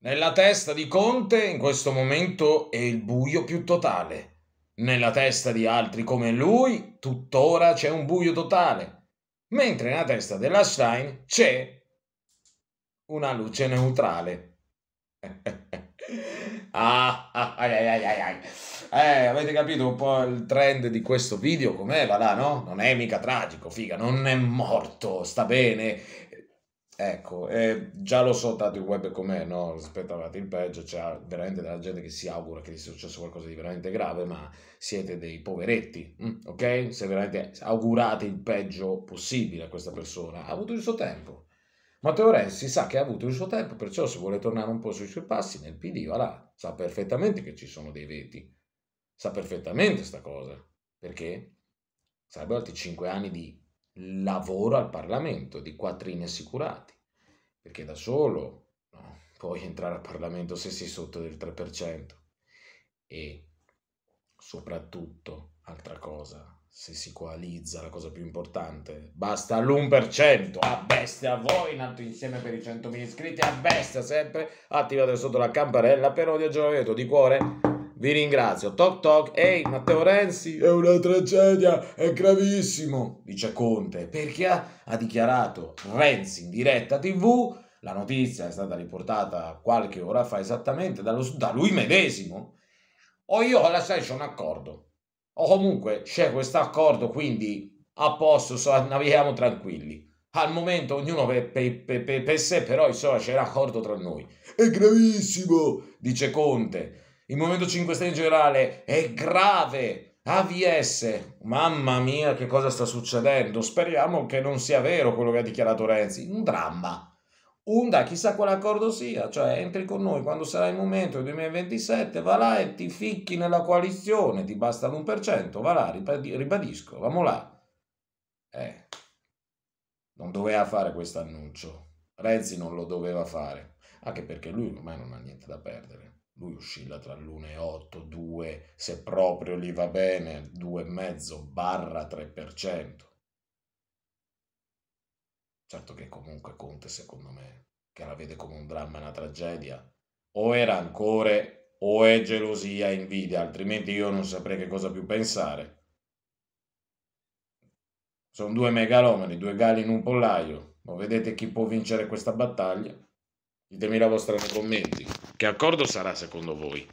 Nella testa di Conte in questo momento è il buio più totale. Nella testa di altri come lui tuttora c'è un buio totale, mentre nella testa della Stein c'è una luce neutrale. ah, ah, ai, ai, ai, ai. Eh, avete capito un po' il trend di questo video com'è, va là, no? Non è mica tragico, figa, non è morto, sta bene, Ecco, eh, già lo so tanto il web com'è, no? rispetto a il peggio, c'è veramente della gente che si augura che gli sia successo qualcosa di veramente grave, ma siete dei poveretti, mm, ok? Se veramente augurate il peggio possibile a questa persona, ha avuto il suo tempo. Matteo Renzi sa che ha avuto il suo tempo, perciò se vuole tornare un po' sui suoi passi nel PD, va là, sa perfettamente che ci sono dei veti, sa perfettamente sta cosa, perché sarebbero altri cinque anni di lavoro al Parlamento di quattrini assicurati, perché da solo no, puoi entrare al Parlamento se sei sotto del 3% e soprattutto, altra cosa, se si coalizza la cosa più importante, basta l'1%, a bestia a voi, nato insieme per i 100.000 iscritti, a bestia sempre, attivate sotto la campanella per ogni aggiornamento di cuore vi ringrazio. Toc toc, ehi Matteo Renzi, è una tragedia, è gravissimo, dice Conte, perché ha, ha dichiarato Renzi in diretta tv, la notizia è stata riportata qualche ora fa esattamente dallo, da lui medesimo, o io ho la sai c'è un accordo, o comunque c'è questo accordo, quindi a posto, so, navighiamo tranquilli. Al momento ognuno per, per, per, per sé, però insomma c'è l'accordo tra noi. È gravissimo, dice Conte il Movimento 5 Stelle in generale è grave. AVS, mamma mia che cosa sta succedendo, speriamo che non sia vero quello che ha dichiarato Renzi, un dramma. Unda, chissà quale accordo sia, cioè entri con noi quando sarà il momento il 2027, va là e ti ficchi nella coalizione, ti basta l'1%, va là, ribadisco, vamo là. Eh, non doveva fare questo annuncio, Renzi non lo doveva fare, anche perché lui ormai non ha niente da perdere lui oscilla tra l'1,8, 2, se proprio gli va bene, 2,5 barra 3%. Certo che comunque Conte, secondo me, che la vede come un dramma e una tragedia, o era ancora o è gelosia e invidia, altrimenti io non saprei che cosa più pensare. Sono due megalomani, due gali in un pollaio, ma vedete chi può vincere questa battaglia? Ditemi la vostra nei commenti. Che accordo sarà secondo voi?